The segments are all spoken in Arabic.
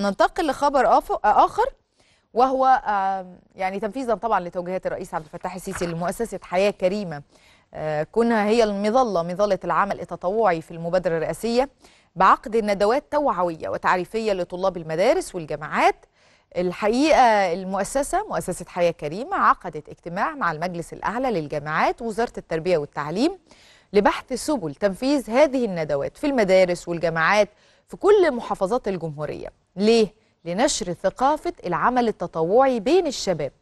هننتقل لخبر آخر وهو آه، يعني تنفيذا طبعا لتوجيهات الرئيس عبد الفتاح السيسي لمؤسسة حياة كريمة آه، كونها هي المظلة مظلة العمل التطوعي في المبادرة الرئاسية بعقد ندوات توعوية وتعريفية لطلاب المدارس والجامعات الحقيقة المؤسسة مؤسسة حياة كريمة عقدت اجتماع مع المجلس الأعلى للجامعات وزارة التربية والتعليم لبحث سبل تنفيذ هذه الندوات في المدارس والجامعات في كل محافظات الجمهورية ليه؟ لنشر ثقافة العمل التطوعي بين الشباب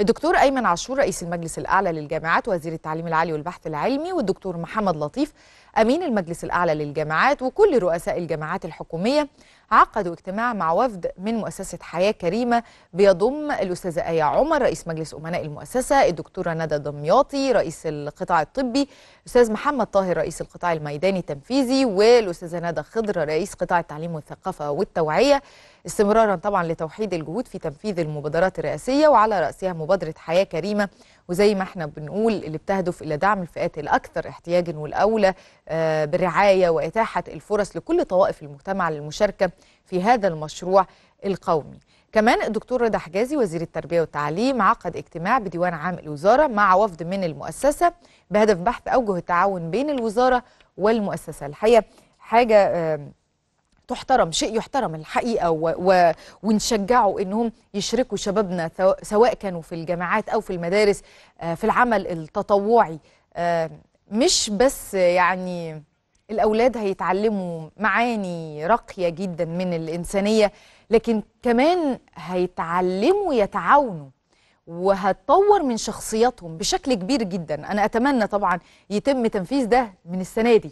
الدكتور أيمن عاشور رئيس المجلس الأعلى للجامعات وزير التعليم العالي والبحث العلمي والدكتور محمد لطيف أمين المجلس الأعلى للجامعات وكل رؤساء الجامعات الحكومية عقدوا اجتماع مع وفد من مؤسسة حياة كريمة بيضم الأستاذة آية عمر رئيس مجلس أمناء المؤسسة الدكتورة ندى دمياطي رئيس القطاع الطبي الأستاذ محمد طاهر رئيس القطاع الميداني التنفيذي والأستاذة ندى خضره رئيس قطاع التعليم والثقافة والتوعية استمرارا طبعا لتوحيد الجهود في تنفيذ المبادرات الرئاسية وعلى رأسها مبادرة حياة كريمة وزي ما احنا بنقول اللي بتهدف إلى دعم الفئات الأكثر احتياجا والأولى آه، بالرعاية وإتاحة الفرص لكل طوائف المجتمع للمشاركة في هذا المشروع القومي كمان الدكتور رضا حجازي وزير التربيه والتعليم عقد اجتماع بديوان عام الوزاره مع وفد من المؤسسه بهدف بحث اوجه التعاون بين الوزاره والمؤسسه الحقيقه حاجه تحترم شيء يحترم الحقيقه و... و... ونشجعه انهم يشركوا شبابنا سواء كانوا في الجامعات او في المدارس آه، في العمل التطوعي آه، مش بس يعني الاولاد هيتعلموا معاني راقيه جدا من الانسانيه لكن كمان هيتعلموا يتعاونوا وهتطور من شخصياتهم بشكل كبير جدا انا اتمنى طبعا يتم تنفيذ ده من السنه دي